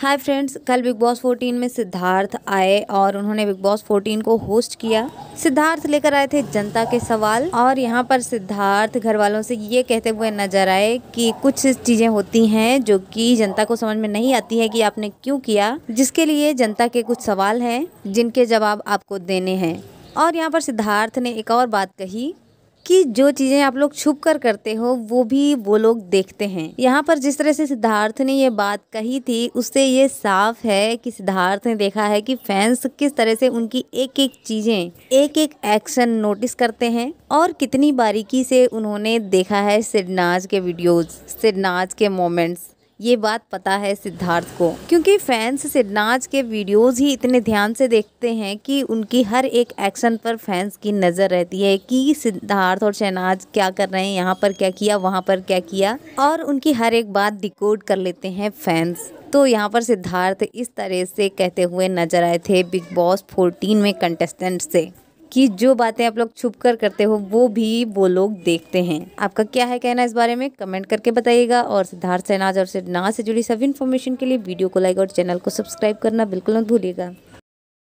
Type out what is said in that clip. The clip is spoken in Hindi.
हाय फ्रेंड्स कल बिग बॉस 14 में सिद्धार्थ आए और उन्होंने बिग बॉस 14 को होस्ट किया सिद्धार्थ लेकर आए थे जनता के सवाल और यहाँ पर सिद्धार्थ घर वालों से ये कहते हुए नजर आए कि कुछ चीजें होती हैं जो कि जनता को समझ में नहीं आती है कि आपने क्यों किया जिसके लिए जनता के कुछ सवाल हैं जिनके जवाब आपको देने हैं और यहाँ पर सिद्धार्थ ने एक और बात कही कि जो चीजें आप लोग छुप कर करते हो वो भी वो लोग देखते हैं यहाँ पर जिस तरह से सिद्धार्थ ने ये बात कही थी उससे ये साफ है कि सिद्धार्थ ने देखा है कि फैंस किस तरह से उनकी एक एक चीजें एक एक एक्शन नोटिस करते हैं और कितनी बारीकी से उन्होंने देखा है सिडनाज के वीडियोज सिडनाज के मोमेंट्स ये बात पता है सिद्धार्थ को क्योंकि फैंस सिद्धनाज के वीडियोस ही इतने ध्यान से देखते हैं कि उनकी हर एक एक्शन पर फैंस की नज़र रहती है कि सिद्धार्थ और शहनाज क्या कर रहे हैं यहाँ पर क्या किया वहाँ पर क्या किया और उनकी हर एक बात डिकोड कर लेते हैं फैंस तो यहाँ पर सिद्धार्थ इस तरह से कहते हुए नजर आए थे बिग बॉस 14 में कंटेस्टेंट से कि जो बातें आप लोग छुप कर करते हो वो भी वो लोग देखते हैं आपका क्या है कहना इस बारे में कमेंट करके बताइएगा और सिद्धार्थ सहनाज और सिद्धनाथ से जुड़ी सभी इन्फॉर्मेशन के लिए वीडियो को लाइक और चैनल को सब्सक्राइब करना बिल्कुल मत भूलिएगा